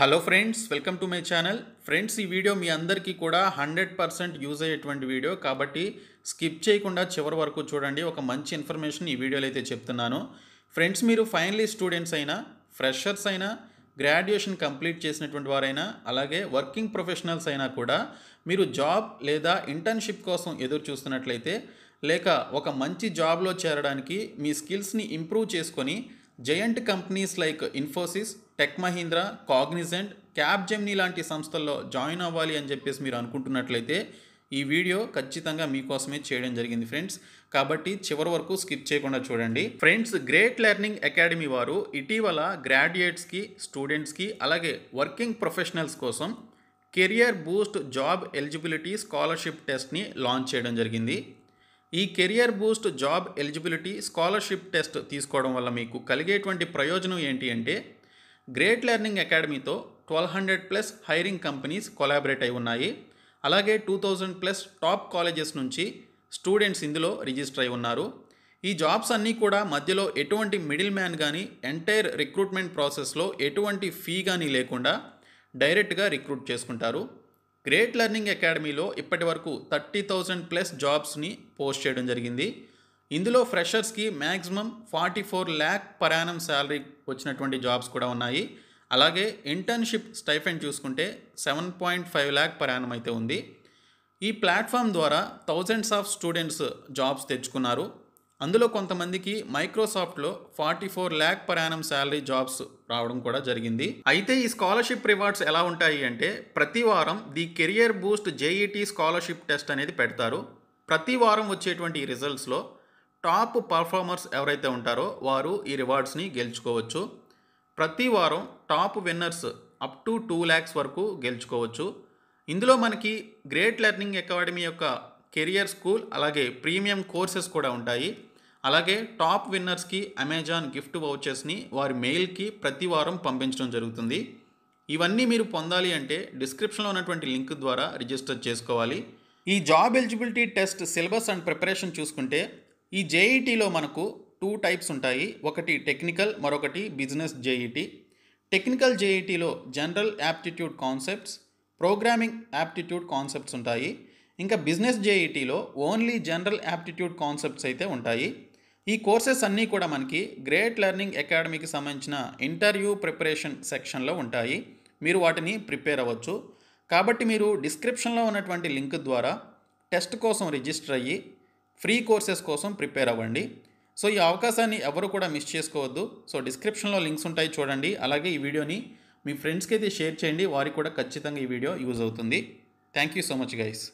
hello friends welcome to my channel friends ఈ video మీ అందరికీ కూడా హండ్రెడ్ పర్సెంట్ యూజ్ అయ్యేటువంటి వీడియో కాబట్టి స్కిప్ చేయకుండా చివరి వరకు చూడండి ఒక మంచి ఇన్ఫర్మేషన్ ఈ వీడియోలో అయితే చెప్తున్నాను ఫ్రెండ్స్ మీరు ఫైనలీ స్టూడెంట్స్ అయినా ఫ్రెషర్స్ అయినా గ్రాడ్యుయేషన్ కంప్లీట్ చేసినటువంటి వారైనా అలాగే వర్కింగ్ ప్రొఫెషనల్స్ అయినా కూడా మీరు జాబ్ లేదా ఇంటర్న్షిప్ కోసం ఎదురు చూస్తున్నట్లయితే లేక ఒక మంచి జాబ్లో చేరడానికి మీ స్కిల్స్ని ఇంప్రూవ్ చేసుకొని giant companies like Infosys Tech Mahindra Cognizant Capgemini లాంటి సంస్థల్లో జాయిన్ అవ్వాలి అని చెప్పేసి మీరు అనుకుంటున్నట్లయితే ఈ వీడియో ఖచ్చితంగా మీకోసమే చేయడం జరిగింది ఫ్రెండ్స్ కాబట్టి చివరి వరకు స్కిప్ చేయకుండా చూడండి ఫ్రెండ్స్ గ్రేట్ లెర్నింగ్ అకాడమీ వారు ఇటీవల గ్రాడ్యుయేట్స్కి స్టూడెంట్స్కి అలాగే వర్కింగ్ ప్రొఫెషనల్స్ కోసం career boost job eligibility scholarship టెస్ట్ని లాంచ్ చేయడం జరిగింది ఈ career boost job eligibility scholarship test తీసుకోవడం వల్ల మీకు కలిగేటువంటి ప్రయోజనం ఏంటి అంటే గ్రేట్ లెర్నింగ్ అకాడమీతో twelve hundred plus hiring companies collaborate అయి ఉన్నాయి అలాగే two thousand plus top colleges నుంచి స్టూడెంట్స్ ఇందులో రిజిస్టర్ అయి ఉన్నారు ఈ జాబ్స్ అన్నీ కూడా మధ్యలో ఎటువంటి మిడిల్ మ్యాన్ కానీ ఎంటైర్ రిక్రూట్మెంట్ ప్రాసెస్లో ఎటువంటి ఫీ కానీ లేకుండా డైరెక్ట్గా రిక్రూట్ చేసుకుంటారు గ్రేట్ లెర్నింగ్ అకాడమీలో ఇప్పటి వరకు థర్టీ థౌజండ్ ప్లస్ జాబ్స్ని పోస్ట్ చేయడం జరిగింది ఇందులో ఫ్రెషర్స్కి maximum forty four lakh per annum salary వచ్చినటువంటి జాబ్స్ కూడా ఉన్నాయి అలాగే ఇంటర్న్షిప్ స్టైఫెండ్ చూసుకుంటే seven point five lakh per annum అయితే ఉంది ఈ ప్లాట్ఫామ్ ద్వారా థౌజండ్స్ ఆఫ్ స్టూడెంట్స్ జాబ్స్ తెచ్చుకున్నారు అందులో కొంతమందికి మైక్రోసాఫ్ట్లో forty four lakh per annum salary jobs రావడం కూడా జరిగింది అయితే ఈ స్కాలర్షిప్ రివార్డ్స్ ఎలా ఉంటాయి అంటే ప్రతి వారం the career boost JET scholarship test అనేది పెడతారు ప్రతి వారం వచ్చేటువంటి రిజల్ట్స్లో టాప్ పర్ఫార్మర్స్ ఎవరైతే ఉంటారో వారు ఈ రివార్డ్స్ని గెలుచుకోవచ్చు ప్రతి వారం top winners up to two lakhs వరకు గెలుచుకోవచ్చు ఇందులో మనకి గ్రేట్ లెర్నింగ్ అకాడమీ యొక్క కెరియర్ స్కూల్ అలాగే ప్రీమియం కోర్సెస్ కూడా ఉంటాయి అలాగే టాప్ విన్నర్స్కి అమెజాన్ గిఫ్ట్ వౌచర్స్ని వారి మెయిల్కి ప్రతి వారం పంపించడం జరుగుతుంది ఇవన్నీ మీరు పొందాలి అంటే డిస్క్రిప్షన్లో ఉన్నటువంటి లింక్ ద్వారా రిజిస్టర్ చేసుకోవాలి ఈ job eligibility test syllabus and preparation చూసుకుంటే ఈ జేఈటీలో మనకు టూ టైప్స్ ఉంటాయి ఒకటి టెక్నికల్ మరొకటి బిజినెస్ జేఈటీ టెక్నికల్ జేఈటీలో general aptitude concepts programming aptitude concepts ఉంటాయి ఇంకా బిజినెస్ జేఈటీలో ఓన్లీ జనరల్ యాప్టిట్యూడ్ కాన్సెప్ట్స్ అయితే ఉంటాయి ఈ కోర్సెస్ అన్నీ కూడా మనకి గ్రేట్ లెర్నింగ్ అకాడమీకి సంబంధించిన ఇంటర్వ్యూ ప్రిపరేషన్ సెక్షన్లో ఉంటాయి మీరు వాటిని ప్రిపేర్ అవ్వచ్చు కాబట్టి మీరు డిస్క్రిప్షన్లో ఉన్నటువంటి లింక్ ద్వారా టెస్ట్ కోసం రిజిస్టర్ అయ్యి ఫ్రీ కోర్సెస్ కోసం ప్రిపేర్ అవ్వండి సో ఈ అవకాశాన్ని ఎవరు కూడా మిస్ చేసుకోవద్దు సో డిస్క్రిప్షన్లో లింక్స్ ఉంటాయి చూడండి అలాగే ఈ వీడియోని మీ ఫ్రెండ్స్కి అయితే షేర్ చేయండి వారికి కూడా ఖచ్చితంగా ఈ వీడియో యూజ్ అవుతుంది thank you so much guys